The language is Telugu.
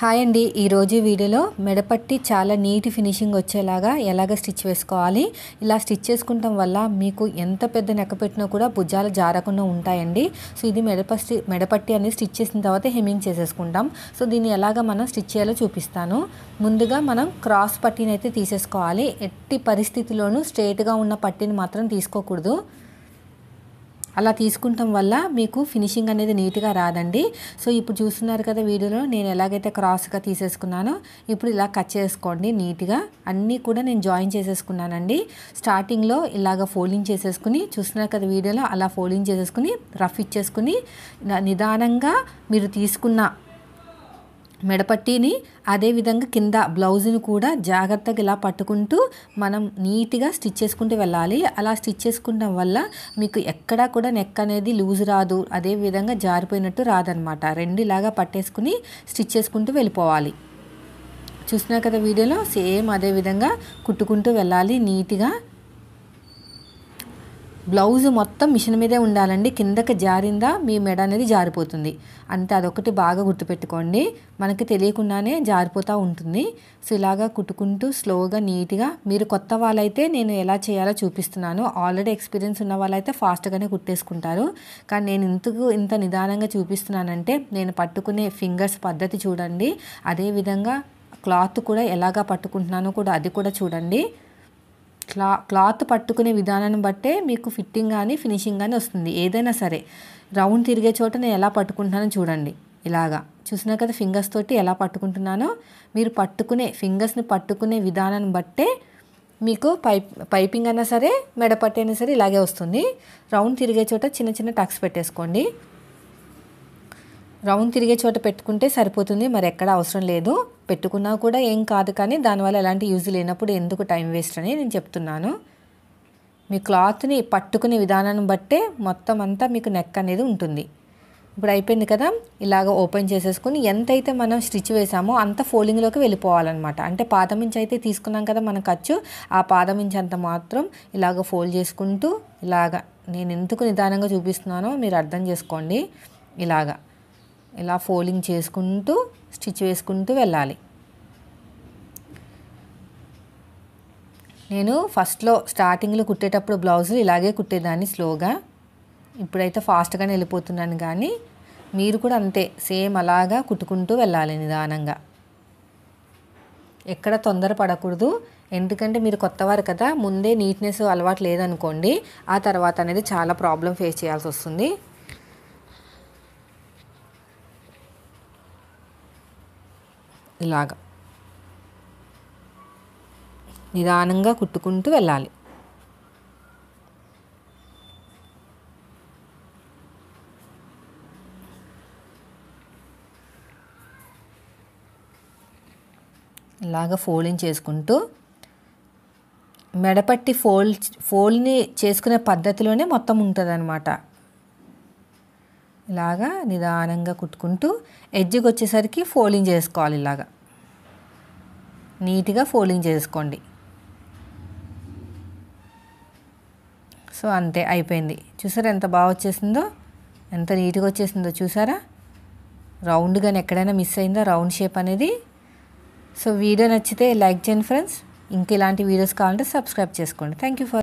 హాయ్ అండి ఈరోజు వీడియోలో మెడపట్టి చాలా నీట్ ఫినిషింగ్ వచ్చేలాగా ఎలాగ స్టిచ్ వేసుకోవాలి ఇలా స్టిచ్ చేసుకుంటాం వల్ల మీకు ఎంత పెద్ద నెక్క పెట్టినా కూడా భుజాలు జారకుండా ఉంటాయండి సో ఇది మెడపట్టి మెడపట్టి అనేది స్టిచ్ చేసిన తర్వాత హెమింగ్ చేసేసుకుంటాం సో దీన్ని ఎలాగ మనం స్టిచ్ చేయాలో చూపిస్తాను ముందుగా మనం క్రాస్ పట్టీని అయితే తీసేసుకోవాలి ఎట్టి పరిస్థితిలోనూ స్ట్రేట్గా ఉన్న పట్టీని మాత్రం తీసుకోకూడదు అలా తీసుకుంటాం వల్ల మీకు ఫినిషింగ్ అనేది నీట్గా రాదండి సో ఇప్పుడు చూస్తున్నారు కదా వీడియోలో నేను ఎలాగైతే క్రాస్గా తీసేసుకున్నానో ఇప్పుడు ఇలా కట్ చేసుకోండి నీట్గా అన్నీ కూడా నేను జాయిన్ చేసేసుకున్నానండి స్టార్టింగ్లో ఇలాగ ఫోల్డింగ్ చేసేసుకుని చూస్తున్నారు కదా వీడియోలో అలా ఫోల్డింగ్ చేసేసుకుని రఫ్ ఇచ్చేసుకుని నిదానంగా మీరు తీసుకున్న మెడపట్టీని అదేవిధంగా కింద బ్లౌజ్ని కూడా జాగ్రత్తగా ఇలా పట్టుకుంటూ మనం నీట్గా స్టిచ్ చేసుకుంటూ వెళ్ళాలి అలా స్టిచ్ చేసుకుంటాం వల్ల మీకు ఎక్కడా కూడా నెక్ అనేది లూజ్ రాదు అదేవిధంగా జారిపోయినట్టు రాదనమాట రెండు ఇలాగా పట్టేసుకుని స్టిచ్ చేసుకుంటూ వెళ్ళిపోవాలి చూసినా కదా వీడియోలో సేమ్ అదేవిధంగా కుట్టుకుంటూ వెళ్ళాలి నీట్గా బ్లౌజ్ మొత్తం మిషన్ మీదే ఉండాలండి కిందకి జారిందా మీ మెడ అనేది జారిపోతుంది అంతే అదొకటి బాగా గుర్తుపెట్టుకోండి మనకి తెలియకుండానే జారిపోతూ ఉంటుంది సో ఇలాగా కుట్టుకుంటూ స్లోగా నీట్గా మీరు కొత్త వాళ్ళైతే నేను ఎలా చేయాలో చూపిస్తున్నాను ఆల్రెడీ ఎక్స్పీరియన్స్ ఉన్న వాళ్ళైతే ఫాస్ట్గానే కుట్టేసుకుంటారు కానీ నేను ఇంతకు ఇంత నిదానంగా చూపిస్తున్నానంటే నేను పట్టుకునే ఫింగర్స్ పద్ధతి చూడండి అదేవిధంగా క్లాత్ కూడా ఎలాగా పట్టుకుంటున్నానో కూడా అది కూడా చూడండి క్లా క్లాత్ పట్టుకునే విధానాన్ని బట్టే మీకు ఫిట్టింగ్ కానీ ఫినిషింగ్ కానీ వస్తుంది ఏదైనా సరే రౌండ్ తిరిగే చోట నేను ఎలా పట్టుకుంటున్నానో చూడండి ఇలాగా చూసినా కదా ఫింగర్స్ తోటి ఎలా పట్టుకుంటున్నానో మీరు పట్టుకునే ఫింగర్స్ని పట్టుకునే విధానాన్ని బట్టే మీకు పైప్ పైపింగ్ అయినా సరే మెడపట్టి అయినా సరే ఇలాగే వస్తుంది రౌండ్ తిరిగే చోట చిన్న చిన్న టక్స్ పెట్టేసుకోండి రౌండ్ తిరిగే చోట పెట్టుకుంటే సరిపోతుంది మరి ఎక్కడ అవసరం లేదు పెట్టుకున్నా కూడా ఏం కాదు కానీ దానివల్ల ఎలాంటి యూజ్ లేనప్పుడు ఎందుకు టైం వేస్ట్ అని నేను చెప్తున్నాను మీ క్లాత్ని పట్టుకునే విధానాన్ని బట్టే మొత్తం అంతా మీకు నెక్ అనేది ఉంటుంది ఇప్పుడు అయిపోయింది కదా ఇలాగ ఓపెన్ చేసేసుకుని ఎంతైతే మనం స్టిచ్ వేసామో అంత ఫోల్డింగ్లోకి వెళ్ళిపోవాలన్నమాట అంటే పాదం నుంచి అయితే తీసుకున్నాం కదా మనం ఖర్చు ఆ పాదం నుంచి అంత మాత్రం ఇలాగ ఫోల్డ్ చేసుకుంటూ ఇలాగ నేను ఎందుకు నిదానంగా చూపిస్తున్నానో మీరు అర్థం చేసుకోండి ఇలాగా ఇలా ఫోల్డింగ్ చేసుకుంటూ స్టిచ్ వేసుకుంటూ వెళ్ళాలి నేను ఫస్ట్లో స్టార్టింగ్లో కుట్టేటప్పుడు బ్లౌజులు ఇలాగే కుట్టేదాన్ని స్లోగా ఇప్పుడైతే ఫాస్ట్గానే వెళ్ళిపోతున్నాను కానీ మీరు కూడా అంతే సేమ్ అలాగా కుట్టుకుంటూ వెళ్ళాలి నిదానంగా ఎక్కడ తొందర పడకూడదు ఎందుకంటే మీరు కొత్తవారు కదా ముందే నీట్నెస్ అలవాటు లేదనుకోండి ఆ తర్వాత అనేది చాలా ప్రాబ్లం ఫేస్ చేయాల్సి వస్తుంది ఇలాగా నిదానంగా కుట్టుకుంటూ వెళ్ళాలి ఇలాగ ఫోల్డింగ్ చేసుకుంటూ మెడపట్టి ఫోల్డ్ ఫోల్డ్ని చేసుకునే పద్ధతిలోనే మొత్తం ఉంటుందన్నమాట ఇలాగా నిదానంగా కుట్టుకుంటూ ఎడ్జ్కి వచ్చేసరికి ఫోల్డింగ్ చేసుకోవాలి ఇలాగా నీట్గా ఫోల్డింగ్ చేసుకోండి సో అంతే అయిపోయింది చూసారా ఎంత బాగా వచ్చేసిందో ఎంత నీట్గా వచ్చేసిందో చూసారా రౌండ్గా ఎక్కడైనా మిస్ అయిందా రౌండ్ షేప్ అనేది సో వీడియో నచ్చితే లైక్ చేయండి ఫ్రెండ్స్ ఇంకా ఇలాంటి వీడియోస్ కావాలంటే సబ్స్క్రైబ్ చేసుకోండి థ్యాంక్ యూ ఫర్